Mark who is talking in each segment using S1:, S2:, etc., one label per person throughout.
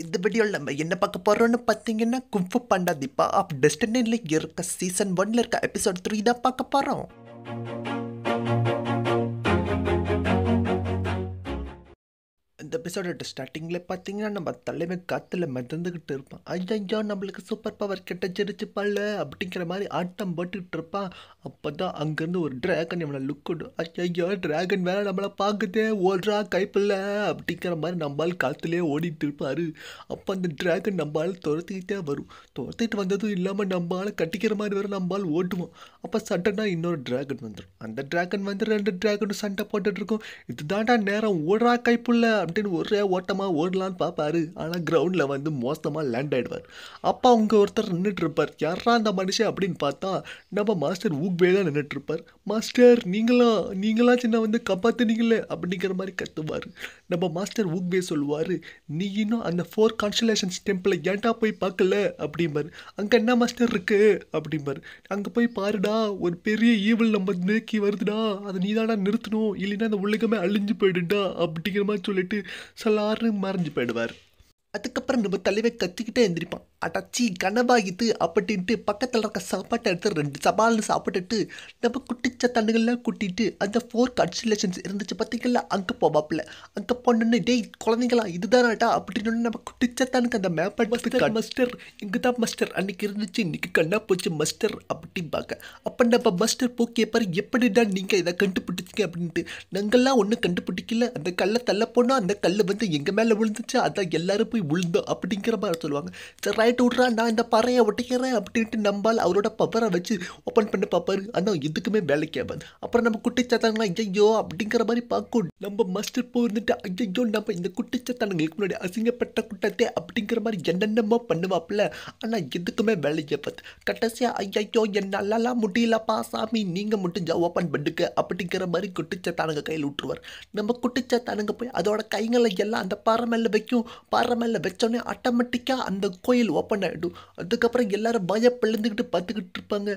S1: இந்த வீடியோவில் நம்ம என்ன பார்க்க போகிறோம்னு பார்த்தீங்கன்னா குஃபு பண்டா தீபா ஆஃப் டெஸ்டினில் இருக்க சீசன் ஒன்ல இருக்க எபிசோட் த்ரீ தான் பார்க்க போகிறோம் இந்த எபிசோடோட ஸ்டார்டிங்கில் பார்த்தீங்கன்னா நம்ம தலைமை காற்றுல மிதந்துக்கிட்டு இருப்பான் ஐயா நம்மளுக்கு சூப்பர் பவர் ஜெரிச்சு பல்ல அப்படிங்கிற மாதிரி ஆட்டம் போட்டுக்கிட்டு இருப்பான் அப்போ தான் அங்கேருந்து ஒரு ட்ராகன் இவனை லுக் விடும் ஐயா ட்ராகன் வேலை நம்மளை பார்க்குதே ஓடுறா கைப்பில்ல அப்படிங்கிற மாதிரி நம்மளால் காற்றுலேயே ஓடிட்டு இருப்பார் அப்போ அந்த ட்ராகன் நம்மளால் துரத்திக்கிட்டே வரும் துரத்திட்டு வந்ததும் இல்லாமல் நம்மளால் கட்டிக்கிற மாதிரி வரும் நம்மளால் ஓட்டுவோம் அப்போ சட்டனாக இன்னொரு ட்ராகன் வந்துடும் அந்த ட்ராகன் வந்து ரெண்டு ட்ராகனும் சண்டை போட்டுட்ருக்கோம் இதுதான்டா நேரம் ஓடுறா கைப்புள்ள அப்படி போட்டுன்னு ஒரே ஓட்டமாக ஓடலான்னு பார்ப்பாரு ஆனால் கிரவுண்டில் வந்து மோசமாக லேண்ட் ஆகிடுவார் அப்போ அவங்க ஒருத்தர் நின்றுட்டுருப்பார் யாரா அந்த மனுஷன் அப்படின்னு பார்த்தா நம்ம மாஸ்டர் ஊக்பே தான் இருப்பார் மாஸ்டர் நீங்களா நீங்களா சின்ன வந்து காப்பாற்றுனீங்களே அப்படிங்கிற மாதிரி கத்துவார் நம்ம மாஸ்டர் ஊக்பே சொல்லுவார் நீ இன்னும் அந்த ஃபோர் கான்ஸ்டலேஷன்ஸ் டெம்பிளை ஏன்டா போய் பார்க்கல அப்படிம்பார் அங்கே என்ன மாஸ்டர் இருக்குது அப்படிம்பார் அங்கே போய் பாருடா ஒரு பெரிய ஈவல் நம்ம நோக்கி வருதுடா அதை நீ நிறுத்தணும் இல்லைன்னா அந்த உலகமே அழிஞ்சு போயிடுடா அப்படிங்கிற மாதிரி சொல்லிட்டு சொல்லாருன்னு மறைஞ்சு போயிடுவார் அதுக்கப்புறம் நம்ம தலைவர் கத்திக்கிட்டே எழுந்திரிப்பான் அடச்சி கனவாகிது அப்படின்ட்டு பக்கத்தில் இருக்க சாப்பாட்டை எடுத்து ரெண்டு சவால்னு சாப்பிட்டுட்டு நம்ம குட்டிச்ச தண்ணுகள்லாம் கூட்டிட்டு அந்த ஃபோர் கன்ஸ்டலேஷன்ஸ் இருந்துச்சு பார்த்திங்கல்ல அங்கே போவாப்பில் அங்கே போனோன்னு டேய் குழந்தைங்களா இதுதானாட்டா அப்படின்னு நம்ம குட்டிச்ச தண்ணுக்கு அந்த மேப் மஸ்டர் மஸ்டர் இங்கே தான் மஸ்டர் அன்னைக்கு இருந்துச்சு இன்னைக்கு கண்ணா போச்சு மஸ்டர் பார்க்க அப்போ நம்ம மஸ்டர் போ எப்படி எப்படிடா நீங்கள் இதை கண்டுபிடிச்சிங்க அப்படின்ட்டு நாங்கள்லாம் ஒன்றும் கண்டுபிடிக்கல அந்த கல்லை தள்ள போனால் அந்த கல் வந்து எங்கள் மேலே விழுந்துச்சு அதான் எல்லோரும் போய் உழுந்த அப்படிங்கிற மாதிரி சொல்லுவாங்க சரி ரைட்டு விட்றா நான் இந்த பறையை ஒட்டிக்கிறேன் அப்படின்ட்டு நம்பால் அவரோட பவரை வச்சு ஓப்பன் பண்ணி பார்ப்பாரு ஆனால் எதுக்குமே வேலைக்கு ஆகாது அப்புறம் நம்ம குட்டிச்சாத்தாங்களா ஐயோ அப்படிங்கிற மாதிரி பார்க்கும் நம்ம மஸ்டர் போயிருந்துட்டு ஐயோ நம்ம இந்த குட்டிச்சாத்தானுங்களுக்கு முன்னாடி அசிங்கப்பட்ட குட்டத்தை அப்படிங்கிற மாதிரி என்னென்னமோ பண்ணுவாப்பில்ல ஆனால் எதுக்குமே வேலைக்கு ஆகாது கடைசியாக ஐயோ என்னாலலாம் முடியலப்பா சாமி நீங்கள் மட்டும் ஜா ஓப்பன் பண்ணுக்க அப்படிங்கிற மாதிரி குட்டிச்சாத்தானுங்க கையில் விட்டுருவார் நம்ம குட்டிச்சாத்தானுங்க போய் அதோட கைங்களை எல்லாம் அந்த பாறை மேலே வைக்கும் பாறை மேலே காலில் வச்சோடனே ஆட்டோமேட்டிக்காக அந்த கோயில் ஓப்பன் ஆகிடும் அதுக்கப்புறம் எல்லாரும் பயப்பிழந்துக்கிட்டு பார்த்துக்கிட்டு இருப்பாங்க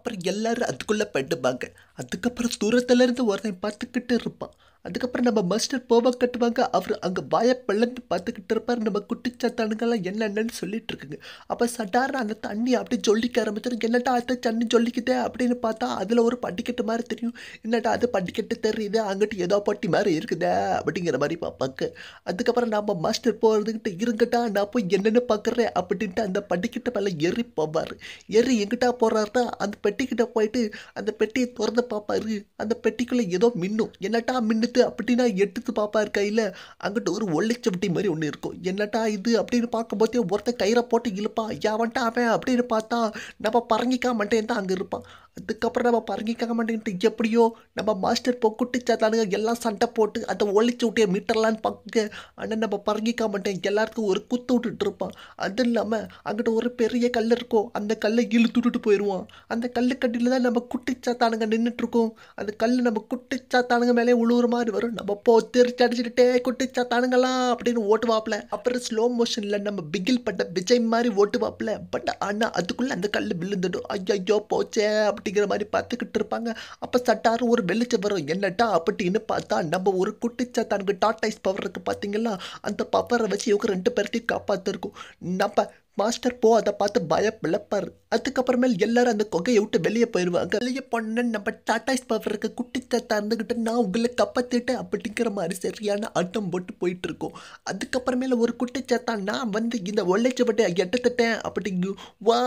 S1: அப்புறம் எல்லோரும் அதுக்குள்ளே பண்ணுவாங்க அதுக்கப்புறம் தூரத்துலேருந்து ஒருத்தன் பார்த்துக்கிட்டு இருப்பான் அதுக்கப்புறம் நம்ம மாஸ்டர் போவ கட்டுவாங்க அவர் அங்கே வாய பிள்ளைந்து பார்த்துக்கிட்டு இருப்பார் நம்ம குட்டிச்சாத்தானுங்கெல்லாம் என்னென்னு சொல்லிட்டு இருக்குங்க அப்போ சடாரண அந்த தண்ணி அப்படியே ஜொல்லிக்க ஆரம்பிச்சிடும் என்னடா அடுத்த தண்ணி ஜொல்லிக்கிட்டே அப்படின்னு பார்த்தா அதில் ஒரு பண்டிக்கட்டு மாதிரி தெரியும் என்னடா அது பண்டிக்கட்டு தெரியுது அங்கிட்டு ஏதோ பட்டி மாதிரி இருக்குதே அப்படிங்கிற மாதிரி பார்ப்பாங்க அதுக்கப்புறம் நம்ம மாஸ்டர் போகிறதுக்கிட்ட இருங்கட்டா நான் போய் என்னென்னு பார்க்குறேன் அப்படின்ட்டு அந்த பண்டிக்கட்டு மேலே ஏறி போவார் ஏறி எங்கிட்டா போகிறாருன்னா அந்த பெட்டிக்கிட்ட போயிட்டு அந்த பெட்டியை திறந்து பார்ப்பாரு அந்த பெட்டிக்குள்ளே ஏதோ மின்னும் என்னட்டா மின்னுட்டு அப்படின்னா எடுத்து பார்ப்பாரு கையில் அங்கிட்ட ஒரு ஒள்ளிச்சவட்டி மாதிரி ஒன்று இருக்கும் என்னட்டா இது அப்படின்னு பார்க்கும்போதே ஒருத்தன் கயிறை போட்டு இழுப்பான் யாவன்ட்டா அவன் அப்படின்னு பார்த்தா நம்ம பறங்கிக்கா மட்டும் தான் அங்கே இருப்பான் அதுக்கப்புறம் நம்ம பறங்கிக்காக மாட்டேங்கிட்டு எப்படியோ நம்ம மாஸ்டர் குட்டி சாத்தானுங்க எல்லாம் சண்டை போட்டு அதை ஒழிச்சு விட்டே மீட்டர்லான்னு பார்க்க ஆனால் நம்ம பறங்கிக்க மாட்டேன் எல்லாருக்கும் ஒரு குத்து விட்டுட்டு இருப்பான் அது இல்லாமல் அங்கிட்ட ஒரு பெரிய கல் இருக்கும் அந்த கல்லை இழுத்துட்டு போயிடுவான் அந்த கல் கட்டியில் தான் நம்ம குட்டி சாத்தானுங்க நின்றுட்டுருக்கோம் அந்த கல் நம்ம குட்டி சாத்தானுங்க மேலே உழுவுற மாதிரி வரும் நம்ம போ தெரிச்சு அடிச்சுட்டே குட்டி சாத்தானுங்களாம் அப்படின்னு ஓட்டுவாப்பில் அப்புறம் ஸ்லோ மோஷனில் நம்ம பிகில் பட்ட விஜய் மாதிரி ஓட்டுவாப்பில் பட் ஆனால் அதுக்குள்ளே அந்த கல் விழுந்துடும் ஐயோ போச்சே அப்படிங்கிற மாதிரி பார்த்துக்கிட்டு இருப்பாங்க அப்போ சட்டாரும் ஒரு வெளிச்சம் வரும் என்னட்டா அப்படின்னு பார்த்தா நம்ம ஒரு குட்டிச்சாத்தானுக்கு டாட்டைஸ் பவர் இருக்குது பார்த்தீங்களா அந்த பவரை வச்சு இவங்க ரெண்டு பேர்த்தையும் காப்பாற்றிருக்கும் நம்ம மாஸ்டர் போ அதை பார்த்து பயப்பிழப்பார் அதுக்கப்புறமேல் எல்லாரும் அந்த கொகையை விட்டு வெளியே போயிடுவாங்க வெளியே போன நம்ம டாட்டாஸ் பவருக்கு குட்டி சத்தா இருந்துக்கிட்டு நான் உங்களை கப்பத்திட்டேன் அப்படிங்கிற மாதிரி சரியான அட்டம் போட்டு போயிட்டு இருக்கோம் அதுக்கப்புறமேல ஒரு குட்டி சத்தா நான் வந்து இந்த ஒழைச்சப்பட்டு எட்டத்திட்டேன் அப்படிங்க வா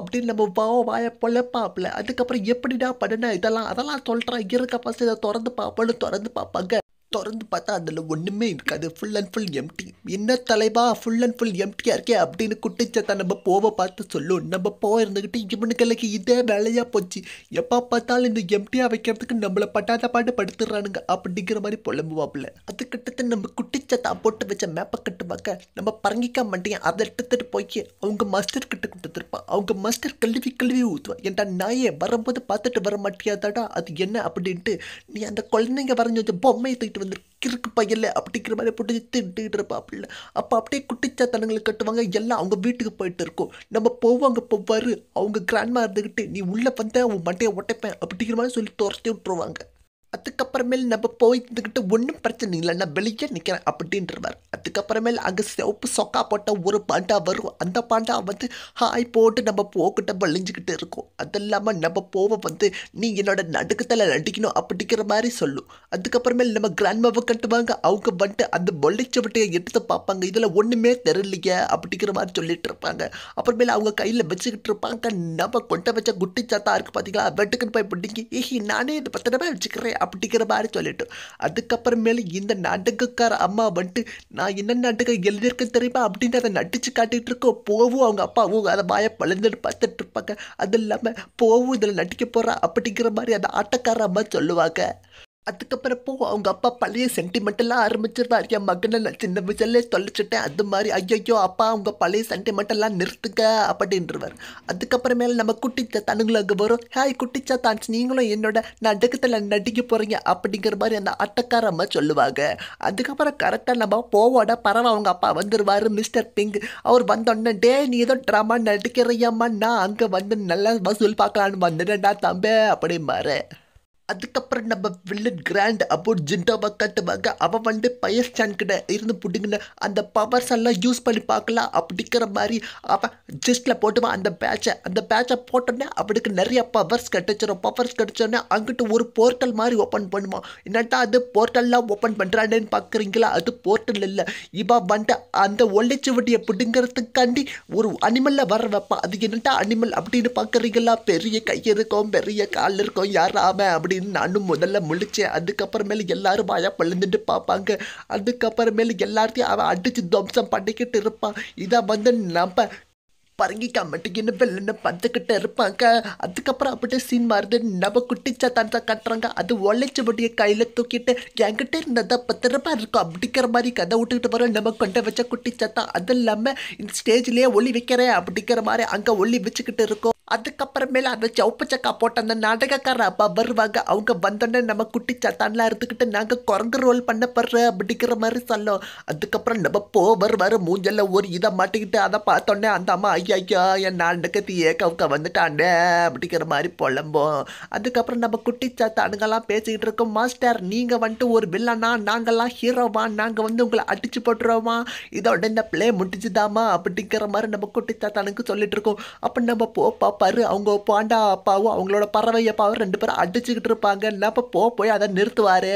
S1: அப்படின்னு நம்ம வா வாய பொழப்பாப்ல அதுக்கப்புறம் எப்படிடா பண்ணுனா இதெல்லாம் அதெல்லாம் சொல்கிறேன் இருக்க பசங்க திறந்து பார்ப்போன்னு திறந்து பார்ப்பாங்க திறந்து பார்த்தா அதில் ஒன்றுமே இருக்காது ஃபுல் அண்ட் ஃபுல் எம்டி என்ன தலைவா ஃபுல் அண்ட் ஃபுல் எம்டியாக இருக்கே அப்படின்னு குட்டிச்சத்தா நம்ம போவை பார்த்து சொல்லும் நம்ம போ இருந்துக்கிட்டு இவனுங்களுக்கு இதே வேலையாக போச்சு எப்போ பார்த்தாலும் இந்த எம்டியாக வைக்கிறதுக்கு நம்மளை பட்டாத பாட்டு படுத்துடுறானுங்க அப்படிங்கிற மாதிரி அது கிட்டத்தட்ட நம்ம குட்டிச்சத்தா போட்டு வச்ச மேப்பை கட்டுவாக்க நம்ம பரங்கிக்க மண்டையன் அதை எடுத்துகிட்டு போய் அவங்க மாஸ்டர் கிட்ட கொடுத்துருப்பான் அவங்க மாஸ்டர் கல்வி கல்வி ஊற்றுவா ஏன்டா நாயே வரும்போது பார்த்துட்டு வர மாட்டியாதாடா அது என்ன அப்படின்ட்டு நீ அந்த குழந்தைங்க வரைஞ்சி வச்ச பொம்மையை தூக்கிட்டு போட்டுட்டு வந்து கிறுக்கு பையல அப்படிங்கிற மாதிரி போட்டு திண்டுகிறப்பாப்பில்ல அப்போ அப்படியே குட்டிச்சாத்தனங்களை கட்டுவாங்க எல்லாம் அவங்க வீட்டுக்கு போயிட்டு இருக்கும் நம்ம போவாங்க போவார் அவங்க கிராண்ட்மா இருந்துக்கிட்டு நீ உள்ளே வந்தால் அவங்க மண்டையை ஒட்டைப்பேன் அப்படிங்கிற மாதிரி சொல்லி துரத்தி விட்டுருவாங்க அதுக்கப்புறமேல் நம்ம போயிருந்துக்கிட்டு ஒன்றும் பிரச்சனை இல்லை நான் வெளியே நிற்கிறேன் அப்படின்றவர் அதுக்கப்புறமேல் அங்கே சிவப்பு சொக்கா போட்ட ஒரு பாண்டா வரும் அந்த பாண்டா வந்து ஹாய் போட்டு நம்ம போக்கிட்ட வலிஞ்சுக்கிட்டு இருக்கும் அது இல்லாமல் நம்ம போவ வந்து நீ என்னோட நடுக்கத்தில் நடிக்கணும் அப்படிங்கிற மாதிரி சொல்லும் அதுக்கப்புறமேல் நம்ம கிராண்ட்மாவை கட்டுவாங்க அவங்க வந்துட்டு அந்த பொல்லைச்சவட்டையை எடுத்து பார்ப்பாங்க இதில் ஒன்றுமே தெரியலையே அப்படிங்கிற மாதிரி சொல்லிட்டு இருப்பாங்க அப்புறமேல் அவங்க கையில் வச்சுக்கிட்டு இருப்பாங்க நம்ம கொண்ட வச்ச குட்டி சாத்தா இருக்குது பார்த்தீங்களா வெட்டுக்குன்னு போய் பிடிங்கி ஏஹி நானே இதை பத்திரமா வச்சுக்கிறேன் அப்படிங்கிற மாதிரி சொல்லிட்டோம் அதுக்கப்புறமேல இந்த நாடகக்கார அம்மா வந்துட்டு நான் என்ன நாடகம் எழுதியிருக்கேன் தெரியுமா அப்படின்னு அதை நடிச்சு காட்டிகிட்டு இருக்கோம் போவும் அவங்க அப்பாவும் அதை மாய பழந்துட்டு பார்த்துட்டு இருப்பாங்க அது இல்லாமல் போவும் இதில் நடிக்க போகிறா அப்படிங்கிற மாதிரி அந்த ஆட்டக்கார அம்மா சொல்லுவாங்க அதுக்கப்புறம் போ அவங்க அப்பா பழைய சென்டிமெண்டெல்லாம் ஆரம்பிச்சிருவார் என் மகனை நான் சின்ன வயசுல தொலைச்சிட்டேன் அது மாதிரி ஐயோ அப்பா அவங்க பழைய சென்டிமெண்டெல்லாம் நிறுத்துக்க அப்படின்றவர் அதுக்கப்புறமேல நம்ம குட்டிச்சா தனுங்களும் அங்கே வரும் ஹாய் குட்டிச்சா தான் நீங்களும் என்னோட நடுக்கத்தில் நடிக்க போகிறீங்க அப்படிங்கிற மாதிரி அந்த அட்டக்காரம்மா சொல்லுவாங்க அதுக்கப்புறம் கரெக்டாக நம்ம போவோட பரவ அவங்க அப்பா வந்துடுவார் மிஸ்டர் பிங்க் அவர் வந்தோடனே டே நீ ஏதோ ட்ராமா நடிக்கிறியம்மா நான் அங்கே வந்து நல்லா வசூல் பார்க்கலான்னு வந்துடேன்டா தம்பே அப்படிம்பாரு அதுக்கப்புறம் நம்ம வில்லன் கிராண்ட் அபோட் ஜிண்டாவை கட்டுவாங்க அவன் வந்து பயர் கிட்ட இருந்து பிடிங்கின அந்த பவர்ஸ் எல்லாம் யூஸ் பண்ணி பார்க்கலாம் அப்படிங்கிற மாதிரி அவன் ஜிஸ்டில் போட்டுவான் அந்த பேட்சை அந்த பேட்சை போட்டோன்னே அவனுக்கு நிறைய பவர்ஸ் கிடைச்சிடும் பவர்ஸ் கிடைச்சோடனே அங்கிட்டு ஒரு போர்ட்டல் மாதிரி ஓப்பன் பண்ணுவான் என்னட்டா அது போர்ட்டல்லாம் ஓப்பன் பண்ணுறானேன்னு பார்க்குறீங்களா அது போர்ட்டல் இல்லை இவன் வந்து அந்த ஒள்ளிச்சுவட்டியை பிடுங்கிறதுக்காண்டி ஒரு அனிமலில் வர வைப்பான் அது என்னட்டா அனிமல் அப்படின்னு பார்க்குறீங்களா பெரிய கை இருக்கும் பெரிய கால் இருக்கும் யாராம அப்படின்னு அப்படின்னு நானும் முதல்ல முழிச்சேன் அதுக்கப்புறமேலு எல்லாரும் பாயா பழுந்துட்டு பார்ப்பாங்க அதுக்கப்புறமேலு எல்லார்த்தையும் அவன் அடித்து துவம்சம் பண்ணிக்கிட்டு இருப்பான் இதை வந்து நம்ம பரங்கிக்கா மட்டுக்கின்னு வெள்ளன்னு பந்துக்கிட்டு இருப்பாங்க அதுக்கப்புறம் அப்படியே சீன் மாறுது நம்ம குட்டிச்சா தான்சா கட்டுறாங்க அது ஒழைச்சி முடிய கையில் தூக்கிட்டு என்கிட்ட பத்து ரூபாய் இருக்கும் அப்படிங்கிற மாதிரி கதை விட்டுக்கிட்டு வரோம் நம்ம கொண்ட வச்ச குட்டிச்சா தான் அது இல்லாமல் இந்த ஸ்டேஜ்லேயே ஒளி வைக்கிறேன் அப்படிங்கிற மாதிரி அங்கே ஒளி வச்சுக்கிட்டு இருக்கும் அதுக்கப்புறமேல அந்த சவுப்பு சக்கா போட்ட அந்த நாடகக்கார அப்பா வருவாங்க அவங்க வந்தோடனே நம்ம குட்டி சத்தான்லாம் இருந்துக்கிட்டு நாங்கள் குரங்கு ரோல் பண்ண போடுற அப்படிங்கிற மாதிரி சொல்லும் அதுக்கப்புறம் நம்ம போவர் வர மூஞ்சல்ல ஒரு இதை மாட்டிக்கிட்டு அதை பார்த்தோன்னே அந்த அம்மா ஐயா ஐயா என் நாண்டுக்கு ஏக்க அவங்க வந்துட்டாண்டே அப்படிங்கிற மாதிரி புலம்போம் அதுக்கப்புறம் நம்ம குட்டி சத்தானுங்கெல்லாம் பேசிக்கிட்டு இருக்கோம் மாஸ்டர் நீங்கள் வந்துட்டு ஒரு வில்லனா நாங்கள்லாம் ஹீரோவா நாங்கள் வந்து உங்களை அடிச்சு போட்டுருவோமா இதோட இந்த பிளே முடிஞ்சுதாமா அப்படிங்கிற மாதிரி நம்ம குட்டி சத்தானுக்கு சொல்லிட்டு இருக்கோம் அப்போ நம்ம போப்பா பாரு அவங்க பாண்டா அப்பாவும் அவங்களோட பறவை அப்பாவும் ரெண்டு பேரும் அடிச்சுக்கிட்டு இருப்பாங்க நான் இப்போ போய் அதை நிறுத்துவாரு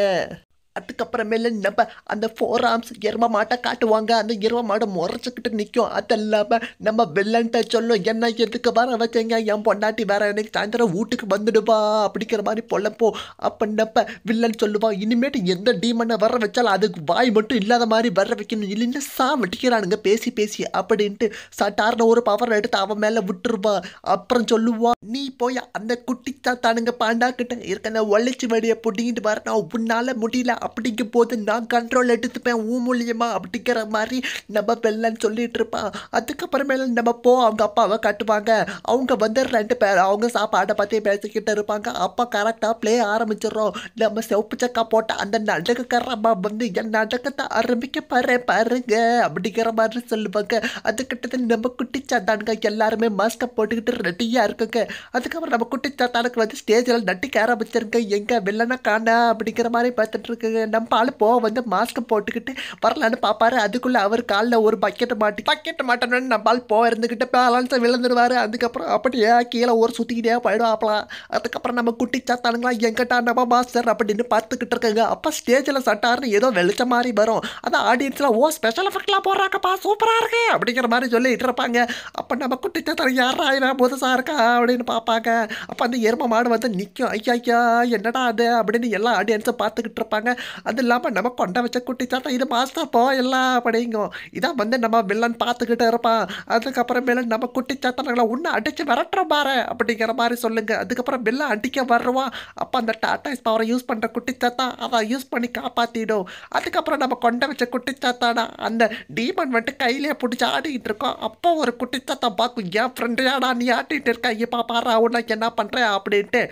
S1: அதுக்கப்புறமேல நம்ம அந்த ஃபோர் ஆர்ம்ஸ் எரும மாட்டை காட்டுவாங்க அந்த எரும மாடை முறைச்சிக்கிட்டு நிற்கும் அது இல்லாமல் நம்ம வில்லன்ட்ட சொல்லும் என்ன எதுக்கு வர வச்சேங்க என் பொண்டாட்டி வேற எனக்கு சாயந்தரம் வீட்டுக்கு வந்துடுவா அப்படிங்கிற மாதிரி பொழப்போ அப்படின்னப்ப வில்லன் சொல்லுவான் இனிமேட்டு எந்த டீமனை வர வச்சாலும் அதுக்கு வாய் மட்டும் இல்லாத மாதிரி வர வைக்கணும் இல்லைன்னு சா வெட்டிக்கிறானுங்க பேசி பேசி அப்படின்ட்டு சட்டார்னு ஒரு பவர் எடுத்து அவன் மேலே விட்டுருவா அப்புறம் சொல்லுவான் நீ போய் அந்த குட்டி தானுங்க பாண்டா கிட்ட இருக்கன ஒழிச்சு வழியை பிடிங்கிட்டு வர நான் உன்னால் முடியல அப்படிக்கும் போது நான் கண்ட்ரோல் எடுத்துப்பேன் ஊ மூலியமா அப்படிங்கிற மாதிரி நம்ம வெள்ளன்னு சொல்லிட்டு இருப்பான் அதுக்கப்புறமேல நம்ம போ அவங்க அப்பாவை கட்டுவாங்க அவங்க வந்து ரெண்டு பேர் அவங்க சாப்பாடை பற்றி பேசிக்கிட்டு இருப்பாங்க அப்பா கரெக்டாக ப்ளே ஆரம்பிச்சிடறோம் நம்ம செவப்பு சக்கா போட்ட அந்த நடக்குக்காரம்மா வந்து என் நடக்கத்தை ஆரம்பிக்க பாரு பாருங்க அப்படிங்கிற மாதிரி சொல்லுவாங்க அதுக்கிட்ட நம்ம குட்டி சாத்தானுங்க எல்லாருமே மாஸ்கை போட்டுக்கிட்டு ரெடியாக இருக்குங்க அதுக்கப்புறம் நம்ம குட்டி சாத்தானுக்கு வந்து ஸ்டேஜில் நட்டிக்க ஆரம்பிச்சிருங்க எங்கே வெள்ளனா காணா அப்படிங்கிற மாதிரி பார்த்துட்டு இருக்கு நம்ம ஆள் போக வந்து மாஸ்க் போட்டுக்கிட்டு வரலான்னு பார்ப்பாரு அதுக்குள்ளே அவர் காலில் ஒரு பக்கெட்டை மாட்டி பக்கெட்டை மாட்டணும்னு நம்ம ஆள் போக இருந்துக்கிட்டு பேலன்ஸை விழுந்துருவார் அதுக்கப்புறம் அப்படியே கீழே ஒரு சுற்றிக்கிட்டே போயிடுவாப்பலாம் அதுக்கப்புறம் நம்ம குட்டி சாத்தானுங்களா எங்கிட்ட நம்ம மாஸ்டர் அப்படின்னு பார்த்துக்கிட்டு இருக்காங்க அப்போ ஸ்டேஜில் சட்டார்னு ஏதோ வெளிச்ச மாதிரி வரும் அந்த ஆடியன்ஸில் ஓ ஸ்பெஷல் எஃபெக்ட்லாம் போடுறாக்கப்பா சூப்பராக இருக்கு அப்படிங்கிற மாதிரி சொல்லிட்டு இருப்பாங்க அப்போ நம்ம குட்டி சாத்தாரு யாரா இவன் புதுசாக இருக்கா அப்படின்னு பார்ப்பாங்க அப்போ அந்த எரும மாடு வந்து நிற்கும் ஐயா ஐயா என்னடா அது அப்படின்னு எல்லா ஆடியன்ஸும் பார்த்துக்கிட்டு இருப்பாங்க அது இல்லாமல் நம்ம கொண்ட வச்ச குட்டி சாத்தா இது மாஸ்டர் எல்லா படையும் இதான் வந்து நம்ம வில்லன் பார்த்துக்கிட்டு இருப்பான் அதுக்கப்புறம் வில்லன் நம்ம குட்டி சாத்தனங்களை ஒன்று அடித்து விரட்டுற பாரு அப்படிங்கிற மாதிரி சொல்லுங்கள் அதுக்கப்புறம் வில்லன் அடிக்க வருவான் அப்போ அந்த டாட்டா பவரை யூஸ் பண்ணுற குட்டி சாத்தா அதை யூஸ் பண்ணி காப்பாற்றிடும் அதுக்கப்புறம் நம்ம கொண்ட வச்ச குட்டி சாத்தானா அந்த டீமன் வந்துட்டு கையிலே பிடிச்சி ஆடிக்கிட்டு இருக்கோம் அப்போ ஒரு குட்டி சாத்தா பார்க்கும் என் ஆடா நீ ஆட்டிகிட்டு இருக்கா ஐயப்பா பாரு உனக்கு என்ன பண்ணுறேன் அப்படின்ட்டு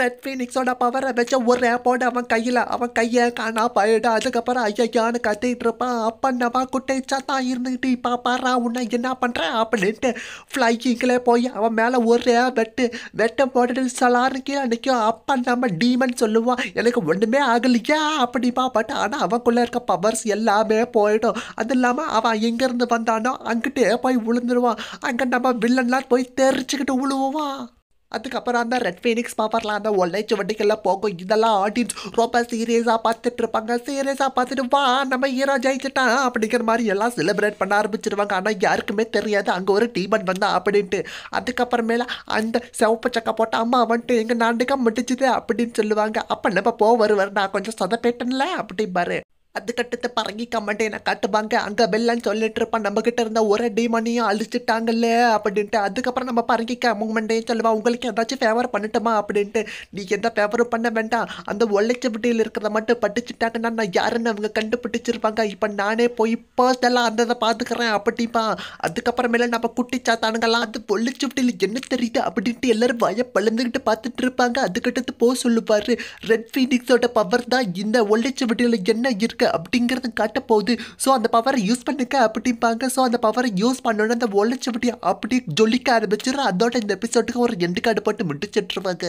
S1: ரெட் ஃபீனிக்ஸோட பவரை வச்ச ஒரு ஆப்போட அவன் கையில் அவன் கையை காணா போயிடு அதுக்கப்புறம் ஐயான்னு கத்திட்டு இருப்பான் அப்பன்னவா குட்டைச்சா தான் இருந்துக்கிட்டு இப்போ பாரா உன்னை என்ன பண்ணுறேன் அப்படின்ட்டு ஃப்ளைக்கிங்கில் போய் அவன் மேலே ஒரே வெட்டு வெட்டை போட்டுட்டு சலாருக்கு கீழே நிற்கும் நம்ம டீமன் சொல்லுவான் எனக்கு ஒன்றுமே ஆகலையா அப்படிப்பா பட் ஆனால் அவனுக்குள்ளே இருக்க பவர்ஸ் எல்லாமே போயிடும் அது இல்லாமல் அவன் எங்கேருந்து வந்தானோ அங்கிட்டே போய் விழுந்துருவான் அங்கே நம்ம வில்லன்லாம் போய் தெரிச்சுக்கிட்டு விழுவான் அதுக்கப்புறம் அந்த ரெட் ஃபீனிக்ஸ் பார்ப்பறலாம் அந்த ஒல்லை வண்டிக்கெல்லாம் போகும் இதெல்லாம் ஆடியன்ஸ் ரொம்ப சீரியஸாக பார்த்துட்டு இருப்பாங்க சீரியஸாக பார்த்துட்டு வா நம்ம ஹீரோ ஜெயிச்சிட்டான் அப்படிங்கிற மாதிரி எல்லாம் செலிப்ரேட் பண்ண ஆரம்பிச்சிருவாங்க ஆனால் யாருக்குமே தெரியாது அங்கே ஒரு டீமன் வந்தா அப்படின்ட்டு அதுக்கப்புறமேல அந்த செவப்பு சக்கை போட்ட அம்மா வந்துட்டு எங்கள் நாண்டுக்கா முடிச்சுது அப்படின்னு சொல்லுவாங்க அப்போ நம்ம போவர் நான் கொஞ்சம் சொதப்பேட்டன்ல அப்படி அதுக்கட்டத்தை பறங்கி கமெண்ட் என்னை காட்டுவாங்க அங்கே வெள்ளன்னு சொல்லிட்டு இருப்பான் கிட்ட இருந்த ஒரே டி மணியும் அழிச்சிட்டாங்கல்ல அப்படின்ட்டு அதுக்கப்புறம் நம்ம பறங்கி கமெண்டையும் சொல்லுவான் உங்களுக்கு ஏதாச்சும் ஃபேவர் பண்ணட்டுமா அப்படின்ட்டு நீ எந்த ஃபேவரும் பண்ண வேண்டாம் அந்த ஒலைச்சபட்டியில் இருக்கிறத மட்டும் பட்டுச்சுட்டாங்கன்னா நான் யாருன்னு அவங்க கண்டுபிடிச்சிருப்பாங்க இப்போ நானே போய் பர்ஸ்னலாக அந்த இதை பார்த்துக்கிறேன் அப்படிப்பா அதுக்கப்புறமேல நம்ம குட்டி சாத்தானுங்கெல்லாம் அது ஒலைச்சபட்டியில் என்ன தெரியுது அப்படின்ட்டு எல்லாரும் வய பழுந்துக்கிட்டு பார்த்துட்டு இருப்பாங்க அதுக்கடுத்து போ சொல்லுவார் ரெட் ஃபீனிக்ஸோட பவர் தான் இந்த ஒலைச்சபட்டியில் என்ன இருக்க இருக்கு அப்படிங்கிறது காட்ட போகுது ஸோ அந்த பவரை யூஸ் பண்ணிக்க அப்படிம்பாங்க ஸோ அந்த பவரை யூஸ் பண்ணோன்னு அந்த ஒளிச்சபடி அப்படி ஜொல்லிக்க ஆரம்பிச்சிடும் அதோட இந்த எபிசோடுக்கு ஒரு எண்டு கார்டு போட்டு முடிச்சிட்ருவாங்க